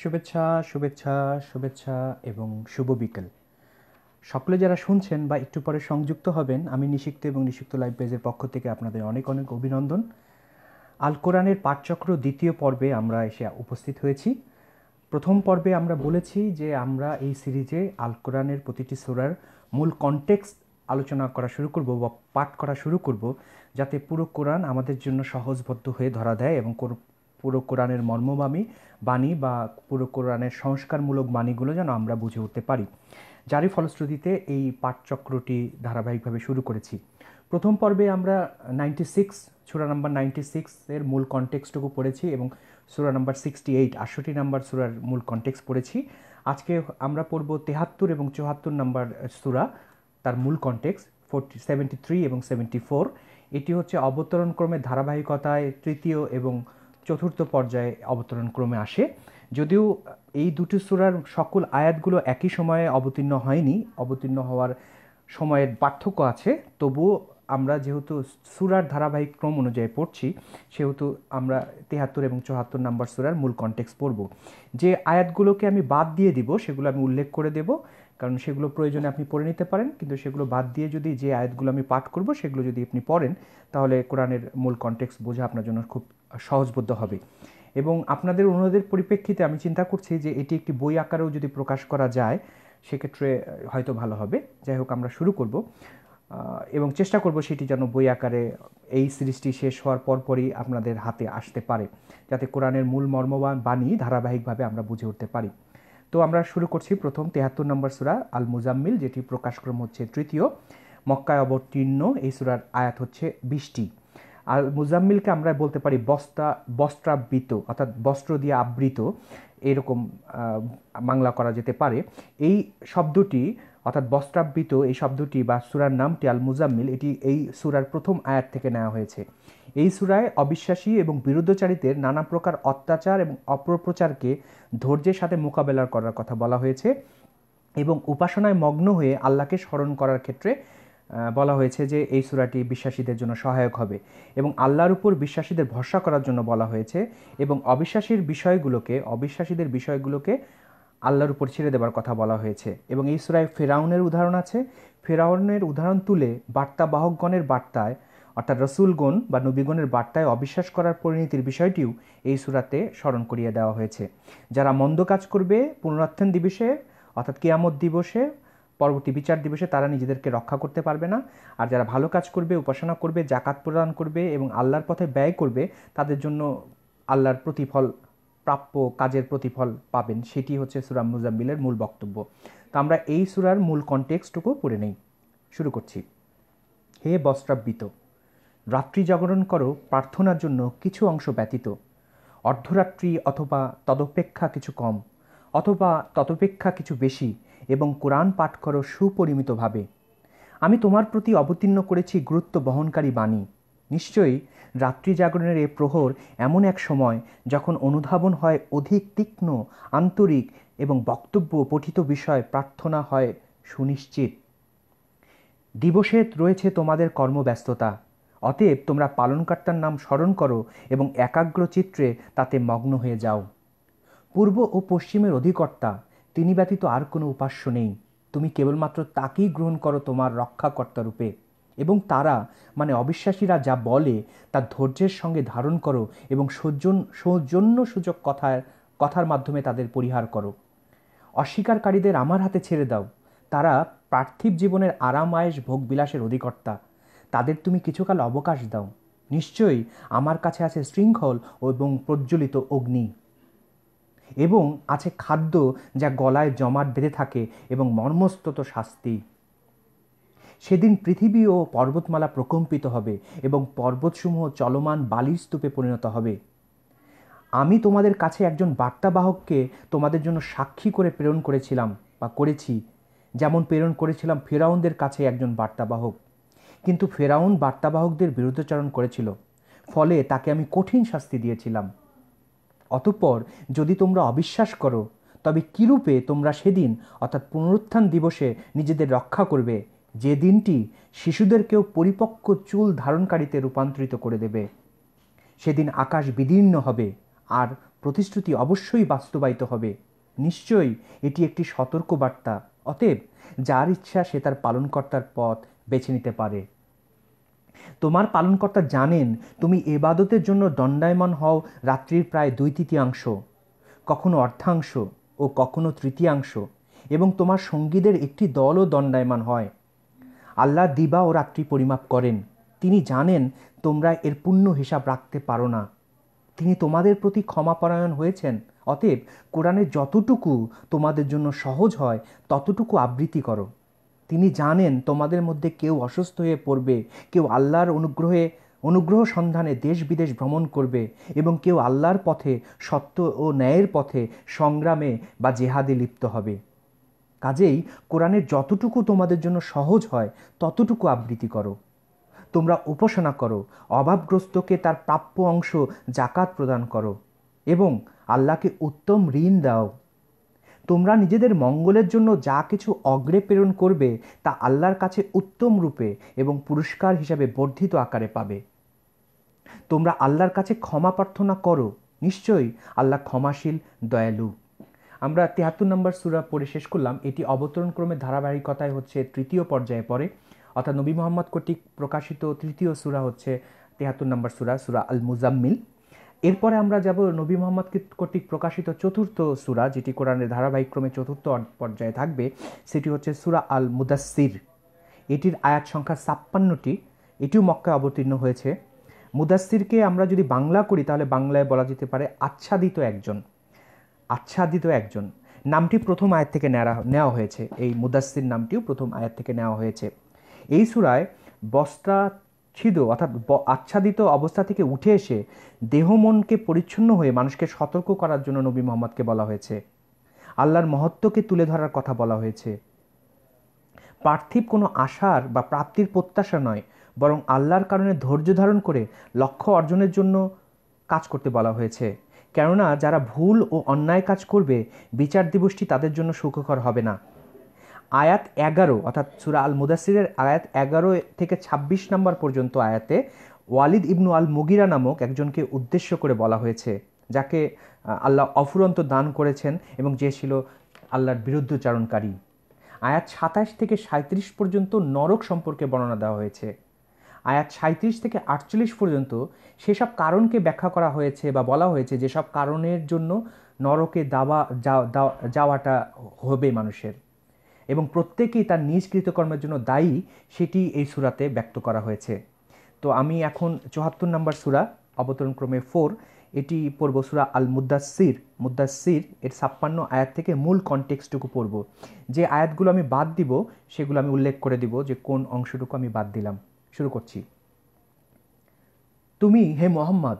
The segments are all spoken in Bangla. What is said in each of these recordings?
শুভেচ্ছা শুভেচ্ছা শুভেচ্ছা এবং শুভ বিকেল সকলে যারা শুনছেন বা একটু পরে সংযুক্ত হবেন আমি নিষিক্ত এবং নিষিক্ত লাইভ পেজের পক্ষ থেকে আপনাদের অনেক অনেক অভিনন্দন আল কোরআনের পাঠচক্র দ্বিতীয় পর্বে আমরা এসে উপস্থিত হয়েছি প্রথম পর্বে আমরা বলেছি যে আমরা এই সিরিজে আল কোরআনের প্রতিটি সোরার মূল কনটেক্সট আলোচনা করা শুরু করব বা পাঠ করা শুরু করব যাতে পুরো কোরআন আমাদের জন্য সহজবদ্ধ হয়ে ধরা দেয় এবং পুরো কোরআনের মর্মবামী বাণী বা পুরো কোরআনের সংস্কারমূলক বাণীগুলো যেন আমরা বুঝে উঠতে পারি যারই ফলশ্রুতিতে এই পাঠচক্রটি ধারাবাহিকভাবে শুরু করেছি প্রথম পর্বে আমরা নাইনটি সিক্স সুরা নাম্বার নাইনটি সিক্সের মূল কনটেক্সটুকু পড়েছি এবং সুরা নাম্বার সিক্সটি এইট আটষট্টি নাম্বার সুরার মূল কনটেক্সট পড়েছি আজকে আমরা পড়ব তেহাত্তর এবং চুহাত্তর নাম্বার সুরা তার মূল কনটেক্সট ফোরটি সেভেন্টি থ্রি এবং সেভেন্টি ফোর এটি হচ্ছে অবতরণক্রমে ধারাবাহিকতায় তৃতীয় এবং চতুর্থ পর্যায়ে অবতরণ ক্রমে আসে যদিও এই দুটি সুরার সকল আয়াতগুলো একই সময়ে অবতীর্ণ হয়নি অবতীর্ণ হওয়ার সময়ের পার্থক্য আছে তবুও আমরা যেহেতু সুরার ধারাবাহিক ক্রম অনুযায়ী পড়ছি সেহেতু আমরা তেহাত্তর এবং চুহাত্তর নাম্বার সুরার মূল কন্টেক্স পড়ব যে আয়াতগুলোকে আমি বাদ দিয়ে দিব সেগুলো আমি উল্লেখ করে দেব কারণ সেগুলো প্রয়োজনে আপনি পড়ে নিতে পারেন কিন্তু সেগুলো বাদ দিয়ে যদি যে আয়াতগুলো আমি পাঠ করব সেগুলো যদি আপনি পড়েন তাহলে কোরআনের মূল কন্টেক্স বোঝা আপনার জন্য খুব সহজবোধ্য হবে এবং আপনাদের অনুরোধের পরিপ্রেক্ষিতে আমি চিন্তা করছি যে এটি একটি বই আকারেও যদি প্রকাশ করা যায় সেক্ষেত্রে হয়তো ভালো হবে যাই হোক আমরা শুরু করব এবং চেষ্টা করব সেটি যেন বই আকারে এই সিরিজটি শেষ হওয়ার পরপরই আপনাদের হাতে আসতে পারে যাতে কোরআনের মূল মর্মবান বাণী ধারাবাহিকভাবে আমরা বুঝে উঠতে পারি তো আমরা শুরু করছি প্রথম তেহাত্তর নম্বর সুরা আল মুজাম্মিল যেটি প্রকাশক্রম হচ্ছে তৃতীয় মক্কায় অবতীর্ণ এই সুরার আয়াত হচ্ছে বিশটি আল মুজাম্মিলকে আমরা বলতে পারি বস্তা বস্ত্রাবৃত অর্থাৎ বস্ত্র দিয়ে আবৃত এরকম বাংলা করা যেতে পারে এই শব্দটি অর্থাৎ বস্ত্রাবৃত এই শব্দটি বা সুরার নামটি আল মুজাম্মিল এটি এই সুরার প্রথম আয়াত থেকে নেওয়া হয়েছে এই সুরায় অবিশ্বাসী এবং বিরুদ্ধচারীদের নানা প্রকার অত্যাচার এবং অপপ্রচারকে ধৈর্যের সাথে মোকাবেলার করার কথা বলা হয়েছে এবং উপাসনায় মগ্ন হয়ে আল্লাহকে স্মরণ করার ক্ষেত্রে বলা হয়েছে যে এই সুরাটি বিশ্বাসীদের জন্য সহায়ক হবে এবং আল্লাহর উপর বিশ্বাসীদের ভরসা করার জন্য বলা হয়েছে এবং অবিশ্বাসীর বিষয়গুলোকে অবিশ্বাসীদের বিষয়গুলোকে আল্লাহর উপর ছেড়ে দেবার কথা বলা হয়েছে এবং এই সুরায় ফেরাউনের উদাহরণ আছে ফেরাউনের উদাহরণ তুলে বার্তা বাহকগণের বার্তায় অর্থাৎ রসুলগণ বা নবীগণের বার্তায় অবিশ্বাস করার পরিণতির বিষয়টিও এই সুরাতে স্মরণ করিয়ে দেওয়া হয়েছে যারা মন্দ কাজ করবে পুনরাত্থান দিবসে অর্থাৎ কেয়ামত দিবসে পরবর্তী বিচার দিবসে তারা নিজেদেরকে রক্ষা করতে পারবে না আর যারা ভালো কাজ করবে উপাসনা করবে জাকাত প্রদান করবে এবং আল্লাহর পথে ব্যয় করবে তাদের জন্য আল্লাহর প্রতিফল প্রাপ্য কাজের প্রতিফল পাবেন সেটি হচ্ছে সুরাম মুজাম্বিলের মূল বক্তব্য তো আমরা এই সুরার মূল কনটেক্সটুকু পড়ে নেই শুরু করছি হে বস্ত্রাবৃত রাত্রি জাগরণ করো প্রার্থনার জন্য কিছু অংশ ব্যতীত অর্ধরাত্রি অথবা তদপেক্ষা কিছু কম অথবা তদপেক্ষা কিছু বেশি এবং কোরআন পাঠ করো সুপরিমিতভাবে আমি তোমার প্রতি অবতীর্ণ করেছি গুরুত্ব বহনকারী বাণী নিশ্চয়ই রাত্রি জাগরণের এ প্রহর এমন এক সময় যখন অনুধাবন হয় অধিক তীক্ষ্ণ আন্তরিক এবং বক্তব্য পঠিত বিষয় প্রার্থনা হয় সুনিশ্চিত দিবসে রয়েছে তোমাদের কর্মব্যস্ততা অতএব তোমরা পালনকর্তার নাম স্মরণ করো এবং একাগ্র চিত্রে তাতে মগ্ন হয়ে যাও পূর্ব ও পশ্চিমের অধিকর্তা তিনি ব্যতীত আর কোনো উপাস্য নেই তুমি কেবলমাত্র তাকেই গ্রহণ করো তোমার রক্ষাকর্তা রূপে এবং তারা মানে অবিশ্বাসীরা যা বলে তা ধৈর্যের সঙ্গে ধারণ করো এবং সৌজন্য সৌজন্য সূচক কথার কথার মাধ্যমে তাদের পরিহার করো অস্বীকারীদের আমার হাতে ছেড়ে দাও তারা পার্থিব জীবনের আরাম আয়েস বিলাসের অধিকর্তা তাদের তুমি কিছুকাল অবকাশ দাও নিশ্চয়ই আমার কাছে আছে শৃঙ্খল এবং প্রজ্বলিত অগ্নি এবং আছে খাদ্য যা গলায় জমাট বেঁধে থাকে এবং মর্মস্তত শাস্তি সেদিন পৃথিবী ও পর্বতমালা প্রকম্পিত হবে এবং পর্বতসমূহ চলমান বালির স্তূপে পরিণত হবে আমি তোমাদের কাছে একজন বার্তাবাহককে তোমাদের জন্য সাক্ষী করে প্রেরণ করেছিলাম বা করেছি যেমন প্রেরণ করেছিলাম ফেরাউনদের কাছে একজন বার্তাবাহক কিন্তু ফেরাউন বার্তাবাহকদের বিরুদ্ধাচরণ করেছিল ফলে তাকে আমি কঠিন শাস্তি দিয়েছিলাম অতঃপর যদি তোমরা অবিশ্বাস করো তবে কিরূপে তোমরা সেদিন অর্থাৎ পুনরুত্থান দিবসে নিজেদের রক্ষা করবে যে দিনটি শিশুদেরকেও পরিপক্ক চুল ধারণকারীতে রূপান্তরিত করে দেবে সেদিন আকাশ বিদীর্ণ হবে আর প্রতিশ্রুতি অবশ্যই বাস্তবায়িত হবে নিশ্চয়ই এটি একটি সতর্ক বার্তা অতএব যার ইচ্ছা সে তার পালনকর্তার পথ বেছে নিতে পারে তোমার পালনকর্তা জানেন তুমি এবাদতের জন্য দণ্ডায়মান হও রাত্রির প্রায় দুই তৃতীয়াংশ কখনো অর্ধাংশ ও কখনো তৃতীয়াংশ এবং তোমার সঙ্গীদের একটি দলও দণ্ডায়মান হয় আল্লাহ দিবা ও রাত্রি পরিমাপ করেন তিনি জানেন তোমরা এর পূর্ণ হিসাব রাখতে পারো না তিনি তোমাদের প্রতি ক্ষমাপরায়ণ হয়েছেন অতএব কোরআনে যতটুকু তোমাদের জন্য সহজ হয় ততটুকু আবৃত্তি করো তিনি জানেন তোমাদের মধ্যে কেউ অসুস্থ হয়ে পড়বে কেউ আল্লাহর অনুগ্রহে অনুগ্রহ সন্ধানে দেশ বিদেশ ভ্রমণ করবে এবং কেউ আল্লাহর পথে সত্য ও ন্যায়ের পথে সংগ্রামে বা জেহাদে লিপ্ত হবে কাজেই কোরআনের যতটুকু তোমাদের জন্য সহজ হয় ততটুকু আবৃত্তি করো তোমরা উপাসনা করো অভাবগ্রস্তকে তার প্রাপ্য অংশ জাকাত প্রদান করো এবং আল্লাহকে উত্তম ঋণ দাও তোমরা নিজেদের মঙ্গলের জন্য যা কিছু অগ্রে প্রেরণ করবে তা আল্লাহর কাছে উত্তম রূপে এবং পুরস্কার হিসাবে বর্ধিত আকারে পাবে তোমরা আল্লাহর কাছে ক্ষমা প্রার্থনা করো নিশ্চয়ই আল্লাহ ক্ষমাশীল দয়ালু আমরা তেহাত্তর নম্বর সুরা পড়ে শেষ করলাম এটি অবতরণ ক্রমে ধারাবাহিকতায় হচ্ছে তৃতীয় পর্যায়ে পড়ে অর্থাৎ নবী মোহাম্মদ কর্তৃক প্রকাশিত তৃতীয় সুরা হচ্ছে তেহাত্তর নম্বর সুরা সুরা আল মুজাম্মিল এরপরে আমরা যাব নবী মোহাম্মদ কর্তৃক প্রকাশিত চতুর্থ সুরা যেটি কোরআনের ধারাবাহিক ক্রমে চতুর্থ পর্যায়ে থাকবে সেটি হচ্ছে সুরা আল মুদাসির এটির আয়াত সংখ্যা ছাপ্পান্নটি এটিও মক্কায় অবতীর্ণ হয়েছে মুদাসিরকে আমরা যদি বাংলা করি তাহলে বাংলায় বলা যেতে পারে আচ্ছাদিত একজন আচ্ছাদিত একজন নামটি প্রথম আয়াত থেকে নেওয়া হয়েছে এই মুদাসির নামটিও প্রথম আয়াত থেকে নেওয়া হয়েছে এই সুরায় বস্ত্রা ছিদ অর্থাৎ আচ্ছাদিত অবস্থা থেকে উঠে এসে দেহ মনকে পরিচ্ছন্ন হয়ে মানুষকে সতর্ক করার জন্য নবী মোহাম্মদকে বলা হয়েছে আল্লাহর মহত্বকে তুলে ধরার কথা বলা হয়েছে পার্থিব কোনো আশার বা প্রাপ্তির প্রত্যাশা নয় বরং আল্লাহর কারণে ধৈর্য ধারণ করে লক্ষ্য অর্জনের জন্য কাজ করতে বলা হয়েছে কেননা যারা ভুল ও অন্যায় কাজ করবে বিচার দিবসটি তাদের জন্য সুখকর হবে না আয়াত এগারো অর্থাৎ সুরা আল মুদাসিরের আয়াত এগারো থেকে ২৬ নম্বর পর্যন্ত আয়াতে ওয়ালিদ ইবনু আল মুগিরা নামক একজনকে উদ্দেশ্য করে বলা হয়েছে যাকে আল্লাহ অফুরন্ত দান করেছেন এবং যে ছিল আল্লাহর বিরুদ্ধচারণকারী আয়াত সাতাশ থেকে সাঁত্রিশ পর্যন্ত নরক সম্পর্কে বর্ণনা দেওয়া হয়েছে আয়াত সাঁত্রিশ থেকে আটচল্লিশ পর্যন্ত সেসব কারণকে ব্যাখ্যা করা হয়েছে বা বলা হয়েছে যেসব কারণের জন্য নরকে দাবা যাওয়াটা হবে মানুষের এবং প্রত্যেকেই তার নিজ কৃতকর্মের জন্য দায়ী সেটি এই সুরাতে ব্যক্ত করা হয়েছে তো আমি এখন চুহাত্তর নম্বর সুরা অবতরণ ক্রমে ফোর এটি পড়ব সুরা আল মুদাসির মুদাসির এর ছাপ্পান্ন আয়াত থেকে মূল কনটেক্সটুকু পড়ব যে আয়াতগুলো আমি বাদ দিব সেগুলো আমি উল্লেখ করে দিব যে কোন অংশটুকু আমি বাদ দিলাম শুরু করছি তুমি হে মোহাম্মদ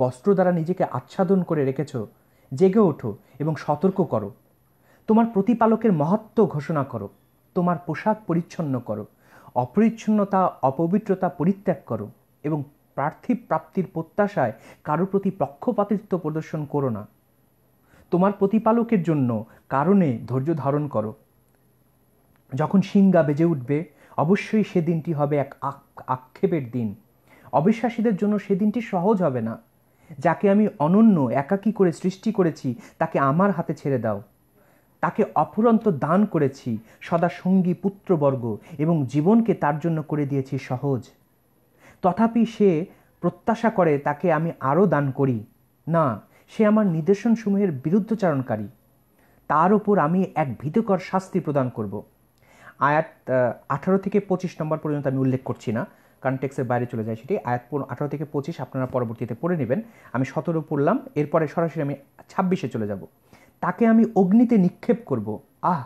বস্ত্র দ্বারা নিজেকে আচ্ছাদন করে রেখেছ জেগে ওঠো এবং সতর্ক করো তোমার প্রতিপালকের মহত্ব ঘোষণা করো তোমার পোশাক পরিচ্ছন্ন করো অপরিচ্ছন্নতা অপবিত্রতা পরিত্যাগ করো এবং প্রার্থী প্রাপ্তির প্রত্যাশায় কারো প্রতি পক্ষপাতিত্ব প্রদর্শন করো না তোমার প্রতিপালকের জন্য কারণে ধৈর্য ধারণ করো যখন সিংগা বেজে উঠবে অবশ্যই সে দিনটি হবে এক আক্ষেপের দিন অবিশ্বাসীদের জন্য সে দিনটি সহজ হবে না যাকে আমি অনন্য একাকী করে সৃষ্টি করেছি তাকে আমার হাতে ছেড়ে দাও তাকে অফুরন্ত দান করেছি সদা সঙ্গী পুত্রবর্গ এবং জীবনকে তার জন্য করে দিয়েছি সহজ তথাপি সে প্রত্যাশা করে তাকে আমি আরও দান করি না সে আমার নির্দেশনসমূহের বিরুদ্ধচারণকারী তার ওপর আমি এক ভীতকর শাস্তি প্রদান করব আয়াত আঠারো থেকে পঁচিশ নম্বর পর্যন্ত আমি উল্লেখ করছি না কনটেক্সের বাইরে চলে যায় সেটি আয়াত আঠারো থেকে পঁচিশ আপনারা পরবর্তীতে পড়ে নেবেন আমি সতেরো পড়লাম এরপরে সরাসরি আমি ছাব্বিশে চলে যাব তাকে আমি অগ্নিতে নিক্ষেপ করব আহ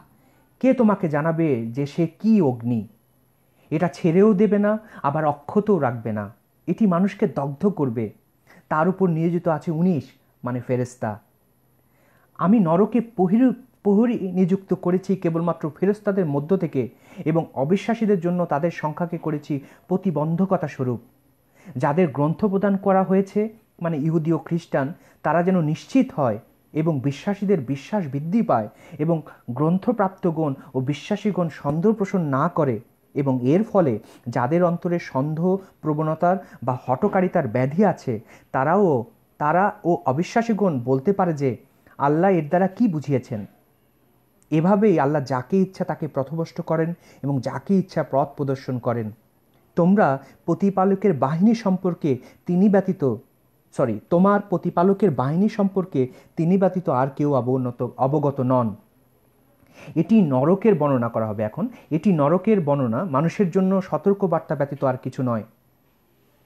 কে তোমাকে জানাবে যে সে কি অগ্নি এটা ছেড়েও দেবে না আবার অক্ষতও রাখবে না এটি মানুষকে দগ্ধ করবে তার উপর নিয়োজিত আছে উনিশ মানে ফেরেস্তা আমি নরকে পহির প্রহরী নিযুক্ত করেছি কেবলমাত্র ফেরস্তাদের মধ্য থেকে এবং অবিশ্বাসীদের জন্য তাদের সংখ্যাকে করেছি প্রতিবন্ধকতা স্বরূপ যাদের গ্রন্থ প্রদান করা হয়েছে মানে ইহুদি ও খ্রিস্টান তারা যেন নিশ্চিত হয় এবং বিশ্বাসীদের বিশ্বাস বৃদ্ধি পায় এবং গ্রন্থপ্রাপ্তগণ ও বিশ্বাসীগণ সন্দেহ পোষণ না করে এবং এর ফলে যাদের অন্তরে সন্দেহ প্রবণতার বা হটকারিতার ব্যাধি আছে তারাও তারা ও অবিশ্বাসীগণ বলতে পারে যে আল্লাহ এর দ্বারা কি বুঝিয়েছেন এভাবেই আল্লাহ যাকে ইচ্ছা তাকে পথভ্রষ্ট করেন এবং যাকে ইচ্ছা পথ প্রদর্শন করেন তোমরা প্রতিপালকের বাহিনী সম্পর্কে তিনি ব্যতীত সরি তোমার প্রতিপালকের বাহিনী সম্পর্কে তিনি ব্যতীত আর কেউ অবনত অবগত নন এটি নরকের বর্ণনা করা হবে এখন এটি নরকের বর্ণনা মানুষের জন্য সতর্ক বার্তা ব্যতীত আর কিছু নয়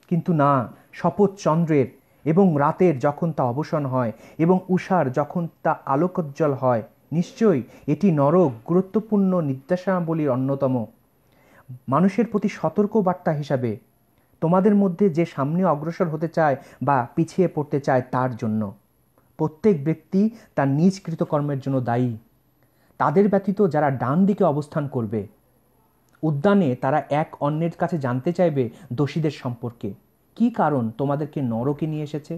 কিন্তু না শপথ চন্দ্রের এবং রাতের যখন তা অবসান হয় এবং উষার যখন তা আলোকোজ্জ্বল হয় নিশ্চয়ই এটি নরক গুরুত্বপূর্ণ নির্দেশাবলীর অন্যতম মানুষের প্রতি সতর্ক বার্তা হিসাবে তোমাদের মধ্যে যে সামনে অগ্রসর হতে চায় বা পিছিয়ে পড়তে চায় তার জন্য প্রত্যেক ব্যক্তি তার নিজ কৃতকর্মের জন্য দায়ী তাদের ব্যতীত যারা ডান দিকে অবস্থান করবে উদ্যানে তারা এক অন্যের কাছে জানতে চাইবে দোষীদের সম্পর্কে কি কারণ তোমাদেরকে নরকে নিয়ে এসেছে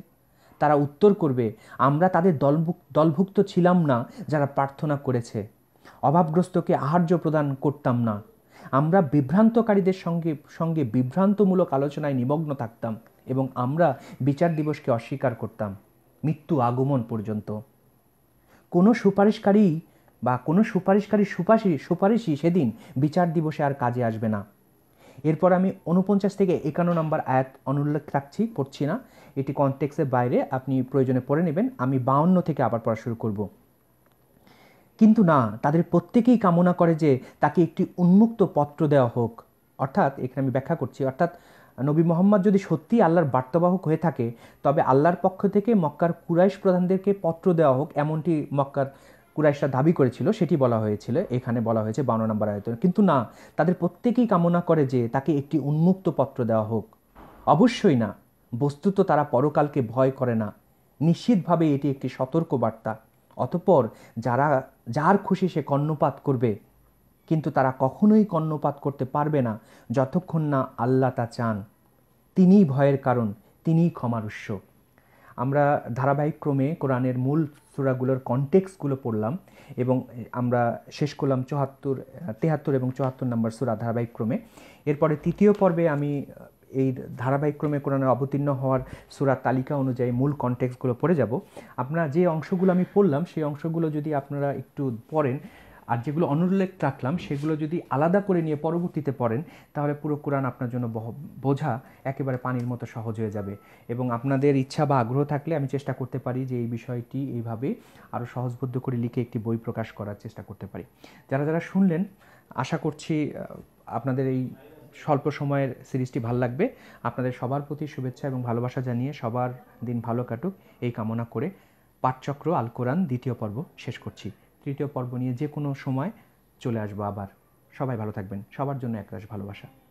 তারা উত্তর করবে আমরা তাদের দলভুক্ত ছিলাম না যারা প্রার্থনা করেছে অভাবগ্রস্তকে আহার্য প্রদান করতাম না আমরা বিভ্রান্তকারীদের সঙ্গে সঙ্গে বিভ্রান্তমূলক আলোচনায় নিমগ্ন থাকতাম এবং আমরা বিচার দিবসকে অস্বীকার করতাম মৃত্যু আগমন পর্যন্ত কোনো সুপারিশকারী বা কোনো সুপারিশকারী সুপারিশ সুপারিশই সেদিন বিচার দিবসে আর কাজে আসবে না এরপর আমি উনপঞ্চাশ থেকে একান্ন নম্বর আয়াত অনুল্লেখ রাখছি পড়ছি না এটি কনটেক্সের বাইরে আপনি প্রয়োজনে পড়ে নেবেন আমি বাউন্ন থেকে আবার পড়া শুরু করবো কিন্তু না তাদের প্রত্যেকেই কামনা করে যে তাকে একটি উন্মুক্ত পত্র দেওয়া হোক অর্থাৎ এখানে আমি ব্যাখ্যা করছি অর্থাৎ নবী মোহাম্মদ যদি সত্যি আল্লাহর বার্তাবাহক হয়ে থাকে তবে আল্লাহর পক্ষ থেকে মক্কার কুরাইশ প্রধানদেরকে পত্র দেওয়া হোক এমনটি মক্কার কুরাইশরা দাবি করেছিল সেটি বলা হয়েছিল এখানে বলা হয়েছে বান্ন নম্বর আয়তন কিন্তু না তাদের প্রত্যেকেই কামনা করে যে তাকে একটি উন্মুক্ত পত্র দেওয়া হোক অবশ্যই না বস্তুত তারা পরকালকে ভয় করে না নিশ্চিতভাবে এটি একটি সতর্ক বার্তা অতপর যারা যার খুশি সে কর্ণপাত করবে কিন্তু তারা কখনোই কর্ণপাত করতে পারবে না যতক্ষণ না আল্লাহ তা চান তিনিই ভয়ের কারণ তিনিই ক্ষমার উৎস আমরা ধারাবাহিক ক্রমে কোরআনের মূল সুরাগুলোর কনটেক্সগুলো পড়লাম এবং আমরা শেষ করলাম চুয়াত্তর তেহাত্তর এবং চুয়াত্তর নম্বর সুরা ধারাবাহিক ক্রমে এরপরে তৃতীয় পর্বে আমি এই ধারাবাহিকক্রমে কোরআনের অবতীর্ণ হওয়ার সুরার তালিকা অনুযায়ী মূল কন্টেক্সগুলো পড়ে যাব আপনারা যে অংশগুলো আমি পড়লাম সেই অংশগুলো যদি আপনারা একটু পড়েন আর যেগুলো অনুল্লেখ রাখলাম সেগুলো যদি আলাদা করে নিয়ে পরবর্তীতে পড়েন তাহলে পুরো কোরআন আপনার জন্য বোঝা একেবারে পানির মতো সহজ হয়ে যাবে এবং আপনাদের ইচ্ছা বা আগ্রহ থাকলে আমি চেষ্টা করতে পারি যে এই বিষয়টি এইভাবে আরও সহজবদ্ধ করে লিখে একটি বই প্রকাশ করার চেষ্টা করতে পারি যারা যারা শুনলেন আশা করছি আপনাদের এই স্বল্প সময়ের সিরিজটি ভাল লাগবে আপনাদের সবার প্রতি শুভেচ্ছা এবং ভালোবাসা জানিয়ে সবার দিন ভালো কাটুক এই কামনা করে পাঠচক্র আল কোরআন দ্বিতীয় পর্ব শেষ করছি তৃতীয় পর্ব নিয়ে যে কোনো সময় চলে আসবো আবার সবাই ভালো থাকবেন সবার জন্য একরাশ ভালোবাসা